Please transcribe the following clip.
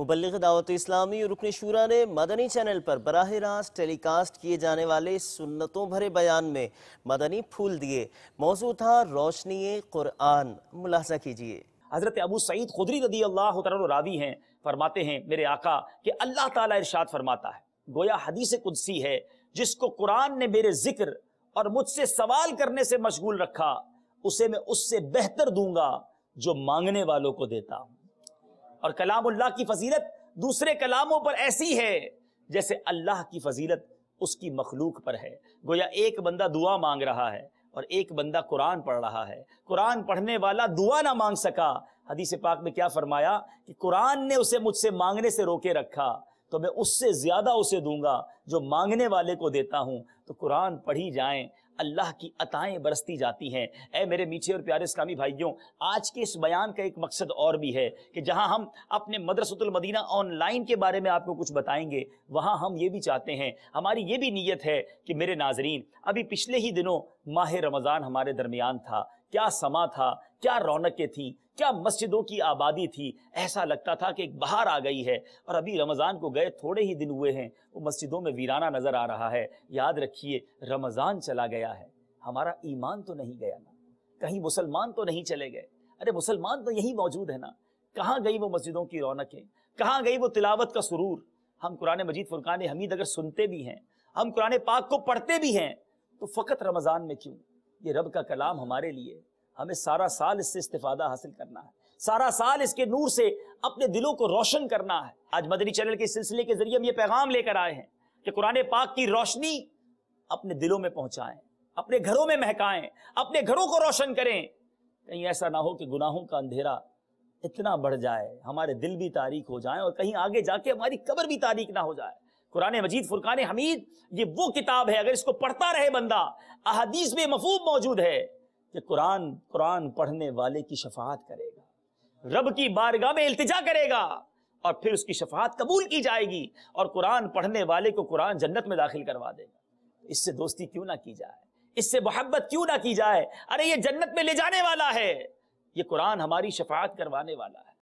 मुबलिक दावत इस्लामी और रुकन शूरा ने मदनी चैनल पर बरह रास्त टेलीकास्ट किए जाने वाले सुन्नतों भरे बयान में मदनी फूल दिए मौजू था रोशनी कुरआन मुलासा कीजिए हज़रत अबू सईद खुदरी रदी अल्लाह रावी हैं फरमाते हैं मेरे आका कि अल्लाह ताला इरशाद फरमाता है गोया हदीस कुदसी है जिसको कुरान ने मेरे जिक्र और मुझसे सवाल करने से मशगूल रखा उसे मैं उससे बेहतर दूंगा जो मांगने वालों को देता हूँ और कलामुल्लाह की फजीलत दूसरे कलामों पर ऐसी है जैसे अल्लाह की फजीलत उसकी मखलूक पर है गोया एक बंदा दुआ मांग रहा है और एक बंदा कुरान पढ़ रहा है कुरान पढ़ने वाला दुआ ना मांग सका हदीस पाक में क्या फरमाया कि कुरान ने उसे मुझसे मांगने से रोके रखा तो मैं उससे ज़्यादा उसे दूंगा जो मांगने वाले को देता हूं तो कुरान पढ़ी जाए अल्लाह की अताएं बरसती जाती हैं ऐ मेरे मीठे और प्यारे इस्लामी भाइयों आज के इस बयान का एक मकसद और भी है कि जहां हम अपने मदरसतुल मदीना ऑनलाइन के बारे में आपको कुछ बताएंगे वहां हम ये भी चाहते हैं हमारी ये भी नीयत है कि मेरे नाजरीन अभी पिछले ही दिनों माह रमज़ान हमारे दरमियान था क्या समा था क्या रौनकें थीं क्या मस्जिदों की आबादी थी ऐसा लगता था कि एक बाहर आ गई है और अभी रमज़ान को गए थोड़े ही दिन हुए हैं वो मस्जिदों में वीराना नज़र आ रहा है याद रखिए रमज़ान चला गया गया है हमारा ईमान तो नहीं गया ना कहीं मुसलमान तो नहीं चले गए अरे मुसलमान तो यही मौजूद है ना कहाँ गई वो मस्जिदों की रौनकें कहाँ गई वो तिलावत का सुरूर हम कुरान मजीद फुरकान हमीद अगर सुनते भी हैं हम कुरान पाक को पढ़ते भी हैं तो फ़कत रमज़ान में क्यों ये रब का कलाम हमारे लिए हमें सारा साल इससे इस्तेफादा हासिल करना है सारा साल इसके नूर से अपने दिलों को रोशन करना है आज मदनी चैनल के सिलसिले के जरिए हम ये पैगाम लेकर आए हैं कि कुरान पाक की रोशनी अपने दिलों में पहुंचाएं अपने घरों में महकाएं अपने घरों को रोशन करें कहीं ऐसा ना हो कि गुनाहों का अंधेरा इतना बढ़ जाए हमारे दिल भी तारीख हो जाए और कहीं आगे जाके हमारी कबर भी तारीख ना हो जाए कुरान मजीद फुरकान हमीद ये वो किताब है अगर इसको पढ़ता रहे बंदा अहदीस में मफूब मौजूद है कि कुरान कुरान पढ़ने वाले की शफात करेगा रब की बारगाह में इल्तजा करेगा और फिर उसकी शफात कबूल की जाएगी और कुरान पढ़ने वाले को कुरान जन्नत में दाखिल करवा देगा इससे दोस्ती क्यों ना की जाए इससे मोहब्बत क्यों ना की जाए अरे ये जन्नत में ले जाने वाला है ये कुरान हमारी शफात करवाने वाला है